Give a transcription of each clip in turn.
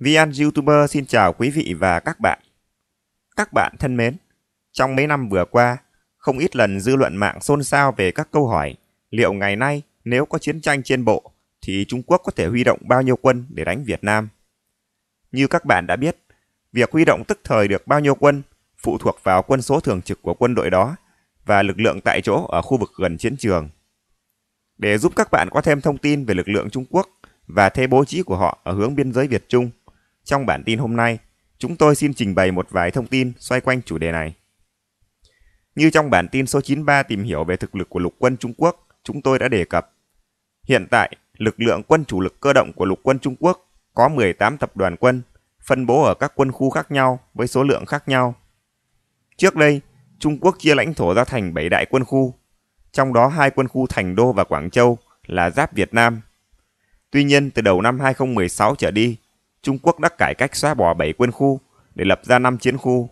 VN YouTuber xin chào quý vị và các bạn. Các bạn thân mến, trong mấy năm vừa qua, không ít lần dư luận mạng xôn xao về các câu hỏi liệu ngày nay nếu có chiến tranh trên bộ thì Trung Quốc có thể huy động bao nhiêu quân để đánh Việt Nam. Như các bạn đã biết, việc huy động tức thời được bao nhiêu quân phụ thuộc vào quân số thường trực của quân đội đó và lực lượng tại chỗ ở khu vực gần chiến trường. Để giúp các bạn có thêm thông tin về lực lượng Trung Quốc và thế bố trí của họ ở hướng biên giới Việt Trung, trong bản tin hôm nay, chúng tôi xin trình bày một vài thông tin xoay quanh chủ đề này. Như trong bản tin số 93 tìm hiểu về thực lực của lục quân Trung Quốc, chúng tôi đã đề cập. Hiện tại, lực lượng quân chủ lực cơ động của lục quân Trung Quốc có 18 tập đoàn quân, phân bố ở các quân khu khác nhau với số lượng khác nhau. Trước đây, Trung Quốc chia lãnh thổ ra thành 7 đại quân khu, trong đó hai quân khu Thành Đô và Quảng Châu là giáp Việt Nam. Tuy nhiên, từ đầu năm 2016 trở đi, Trung Quốc đã cải cách xóa bỏ 7 quân khu để lập ra 5 chiến khu.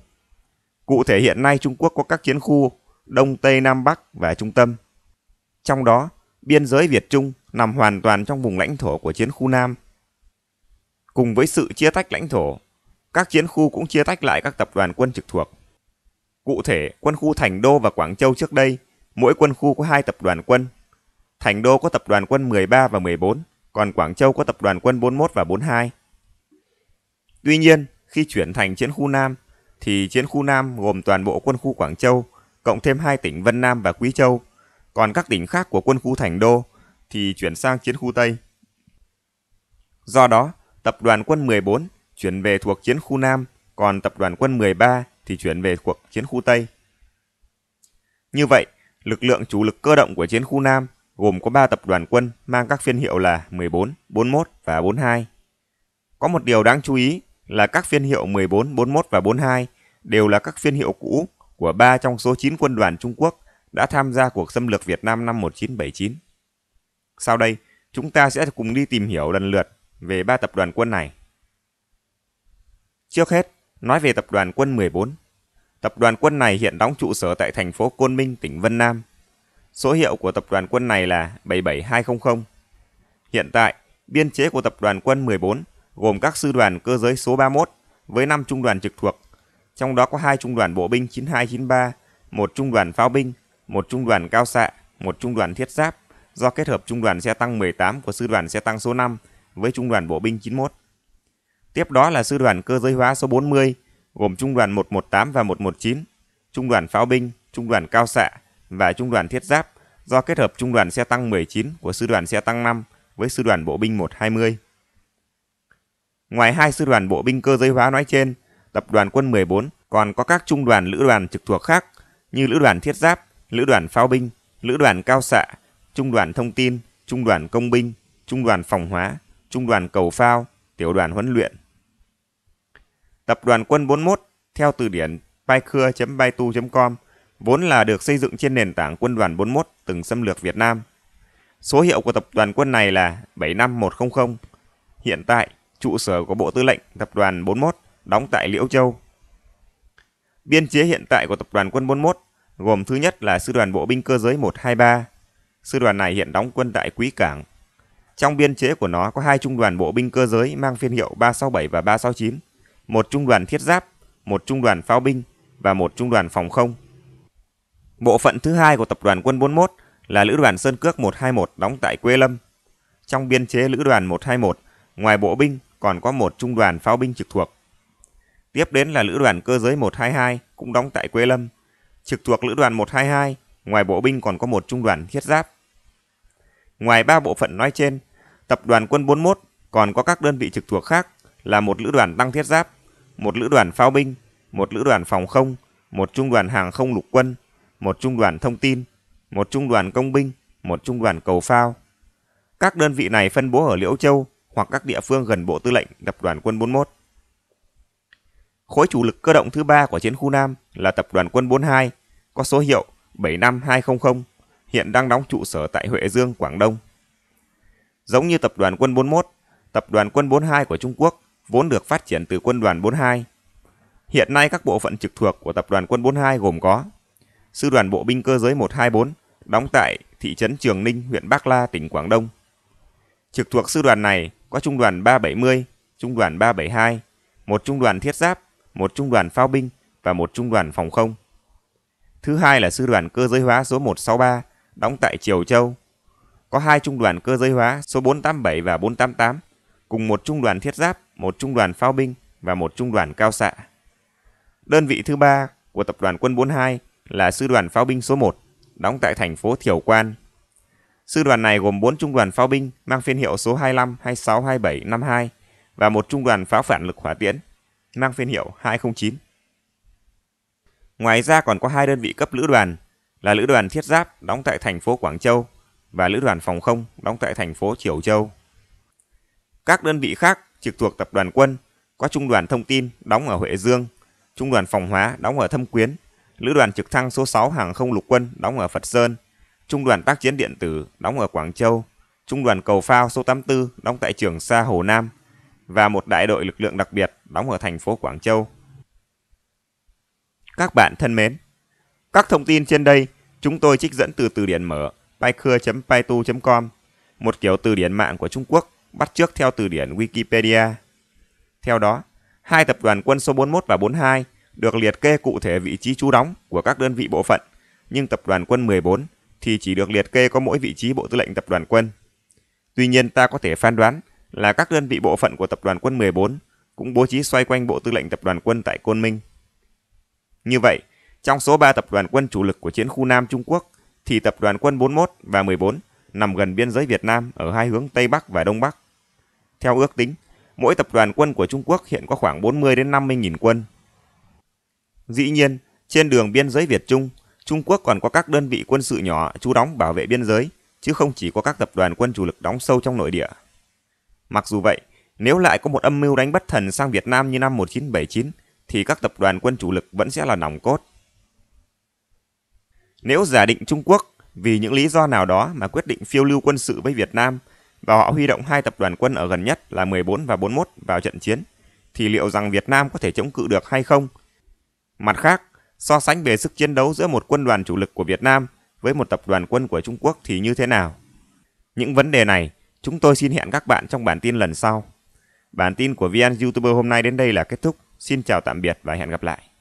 Cụ thể hiện nay Trung Quốc có các chiến khu Đông, Tây, Nam, Bắc và Trung tâm. Trong đó, biên giới Việt Trung nằm hoàn toàn trong vùng lãnh thổ của chiến khu Nam. Cùng với sự chia tách lãnh thổ, các chiến khu cũng chia tách lại các tập đoàn quân trực thuộc. Cụ thể, quân khu Thành Đô và Quảng Châu trước đây, mỗi quân khu có hai tập đoàn quân. Thành Đô có tập đoàn quân 13 và 14, còn Quảng Châu có tập đoàn quân 41 và 42. Tuy nhiên, khi chuyển thành chiến khu Nam, thì chiến khu Nam gồm toàn bộ quân khu Quảng Châu, cộng thêm hai tỉnh Vân Nam và Quý Châu, còn các tỉnh khác của quân khu Thành Đô thì chuyển sang chiến khu Tây. Do đó, tập đoàn quân 14 chuyển về thuộc chiến khu Nam, còn tập đoàn quân 13 thì chuyển về thuộc chiến khu Tây. Như vậy, lực lượng chủ lực cơ động của chiến khu Nam gồm có 3 tập đoàn quân mang các phiên hiệu là 14, 41 và 42. Có một điều đáng chú ý là các phiên hiệu 14, 41 và 42 đều là các phiên hiệu cũ của 3 trong số 9 quân đoàn Trung Quốc đã tham gia cuộc xâm lược Việt Nam năm 1979. Sau đây, chúng ta sẽ cùng đi tìm hiểu lần lượt về ba tập đoàn quân này. Trước hết, nói về tập đoàn quân 14. Tập đoàn quân này hiện đóng trụ sở tại thành phố Côn Minh, tỉnh Vân Nam. Số hiệu của tập đoàn quân này là 77200. Hiện tại, biên chế của tập đoàn quân 14 gồm các sư đoàn cơ giới số 31 với 5 trung đoàn trực thuộc, trong đó có hai trung đoàn bộ binh 9293, một trung đoàn pháo binh, một trung đoàn cao xạ, một trung đoàn thiết giáp do kết hợp trung đoàn xe tăng 18 của sư đoàn xe tăng số 5 với trung đoàn bộ binh 91. Tiếp đó là sư đoàn cơ giới hóa số 40 gồm trung đoàn 118 và 119, trung đoàn pháo binh, trung đoàn cao xạ và trung đoàn thiết giáp do kết hợp trung đoàn xe tăng 19 của sư đoàn xe tăng 5 với sư đoàn bộ binh 120. Ngoài hai sư đoàn bộ binh cơ giới hóa nói trên, tập đoàn quân 14 còn có các trung đoàn lữ đoàn trực thuộc khác như lữ đoàn thiết giáp, lữ đoàn pháo binh, lữ đoàn cao xạ, trung đoàn thông tin, trung đoàn công binh, trung đoàn phòng hóa, trung đoàn cầu phao, tiểu đoàn huấn luyện. Tập đoàn quân 41 theo từ điển paikhưa.baitu.com vốn là được xây dựng trên nền tảng quân đoàn 41 từng xâm lược Việt Nam. Số hiệu của tập đoàn quân này là 75100. Hiện tại, trụ sở của Bộ Tư lệnh Tập đoàn 41 đóng tại Liễu Châu. Biên chế hiện tại của Tập đoàn quân 41 gồm thứ nhất là Sư đoàn Bộ binh cơ giới 123. Sư đoàn này hiện đóng quân tại Quý Cảng. Trong biên chế của nó có hai trung đoàn bộ binh cơ giới mang phiên hiệu 367 và 369, một trung đoàn thiết giáp, một trung đoàn pháo binh và một trung đoàn phòng không. Bộ phận thứ hai của tập đoàn quân 41 là lữ đoàn Sơn Cước 121 đóng tại Quê Lâm. Trong biên chế lữ đoàn 121 Ngoài bộ binh còn có một trung đoàn pháo binh trực thuộc. Tiếp đến là lữ đoàn cơ giới 122 cũng đóng tại quê Lâm. Trực thuộc lữ đoàn 122, ngoài bộ binh còn có một trung đoàn thiết giáp. Ngoài ba bộ phận nói trên, tập đoàn quân 41 còn có các đơn vị trực thuộc khác là một lữ đoàn tăng thiết giáp, một lữ đoàn pháo binh, một lữ đoàn phòng không, một trung đoàn hàng không lục quân, một trung đoàn thông tin, một trung đoàn công binh, một trung đoàn cầu phao. Các đơn vị này phân bố ở Liễu Châu, hoặc các địa phương gần Bộ Tư lệnh Tập đoàn Quân 41. Khối chủ lực cơ động thứ ba của chiến khu Nam là Tập đoàn Quân 42, có số hiệu 75200, hiện đang đóng trụ sở tại Huệ Dương, Quảng Đông. Giống như Tập đoàn Quân 41, Tập đoàn Quân 42 của Trung Quốc vốn được phát triển từ Quân đoàn 42. Hiện nay các bộ phận trực thuộc của Tập đoàn Quân 42 gồm có Sư đoàn Bộ binh cơ giới 124 đóng tại thị trấn Trường Ninh, huyện Bắc La, tỉnh Quảng Đông. Trực thuộc sư đoàn này có trung đoàn 370, trung đoàn 372, một trung đoàn thiết giáp, một trung đoàn pháo binh và một trung đoàn phòng không. Thứ hai là sư đoàn cơ giới hóa số 163 đóng tại Triều Châu. Có hai trung đoàn cơ giới hóa số 487 và 488 cùng một trung đoàn thiết giáp, một trung đoàn pháo binh và một trung đoàn cao xạ. Đơn vị thứ ba của tập đoàn quân 42 là sư đoàn pháo binh số 1 đóng tại thành phố Thiểu Quan, Sư đoàn này gồm 4 trung đoàn pháo binh mang phiên hiệu số 25, 26, 27, 52 và một trung đoàn pháo phản lực hỏa tiễn mang phiên hiệu 209. Ngoài ra còn có hai đơn vị cấp lữ đoàn là lữ đoàn thiết giáp đóng tại thành phố Quảng Châu và lữ đoàn phòng không đóng tại thành phố Triều Châu. Các đơn vị khác trực thuộc tập đoàn quân có trung đoàn thông tin đóng ở Huệ Dương, trung đoàn phòng hóa đóng ở Thâm Quyến, lữ đoàn trực thăng số 6 hàng không lục quân đóng ở Phật Sơn, Trung đoàn tác chiến điện tử đóng ở Quảng Châu, Trung đoàn cầu phao số 84 đóng tại trường Sa Hồ Nam và một đại đội lực lượng đặc biệt đóng ở thành phố Quảng Châu. Các bạn thân mến, các thông tin trên đây chúng tôi trích dẫn từ từ điển mở paikhưa.paitu.com, một kiểu từ điển mạng của Trung Quốc bắt chước theo từ điển Wikipedia. Theo đó, hai tập đoàn quân số 41 và 42 được liệt kê cụ thể vị trí trú đóng của các đơn vị bộ phận, nhưng tập đoàn quân 14 thì chỉ được liệt kê có mỗi vị trí bộ tư lệnh tập đoàn quân. Tuy nhiên ta có thể phán đoán là các đơn vị bộ phận của tập đoàn quân 14 cũng bố trí xoay quanh bộ tư lệnh tập đoàn quân tại Côn Minh. Như vậy, trong số 3 tập đoàn quân chủ lực của chiến khu Nam Trung Quốc thì tập đoàn quân 41 và 14 nằm gần biên giới Việt Nam ở hai hướng Tây Bắc và Đông Bắc. Theo ước tính, mỗi tập đoàn quân của Trung Quốc hiện có khoảng 40 đến 50 nghìn quân. Dĩ nhiên, trên đường biên giới Việt Trung Trung Quốc còn có các đơn vị quân sự nhỏ chú đóng bảo vệ biên giới, chứ không chỉ có các tập đoàn quân chủ lực đóng sâu trong nội địa. Mặc dù vậy, nếu lại có một âm mưu đánh bất thần sang Việt Nam như năm 1979, thì các tập đoàn quân chủ lực vẫn sẽ là nòng cốt. Nếu giả định Trung Quốc vì những lý do nào đó mà quyết định phiêu lưu quân sự với Việt Nam và họ huy động hai tập đoàn quân ở gần nhất là 14 và 41 vào trận chiến, thì liệu rằng Việt Nam có thể chống cự được hay không? Mặt khác, So sánh về sức chiến đấu giữa một quân đoàn chủ lực của Việt Nam với một tập đoàn quân của Trung Quốc thì như thế nào? Những vấn đề này chúng tôi xin hẹn các bạn trong bản tin lần sau. Bản tin của VN YouTuber hôm nay đến đây là kết thúc. Xin chào tạm biệt và hẹn gặp lại.